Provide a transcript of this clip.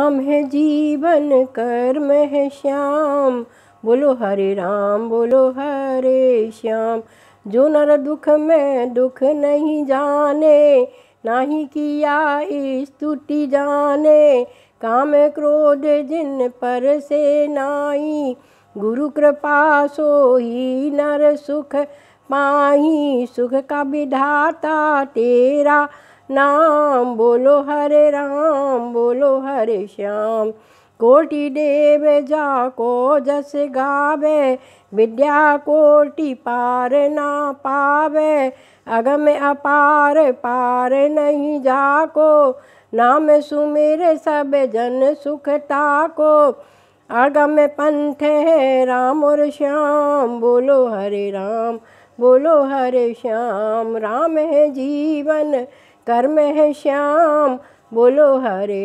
राम है जीवन कर्म है श्याम बोलो हरे राम बोलो हरे श्याम जो नर दुख में दुख नहीं जाने ना ही किया स्तुति जाने काम क्रोध जिन पर से नाई गुरु कृपा सो ही नर सुख पाही सुख का विधाता तेरा नाम बोलो हरे राम बोलो हरे श्याम कोटि देव जाको जस गावे विद्या कोटि पार ना पावे अगम अपार पार नहीं जाको नाम सुमिर सब जन सुखता को अगम पंथ है राम और श्याम बोलो हरे राम बोलो हरे श्याम राम है जीवन कर्म है श्याम बोलो हरे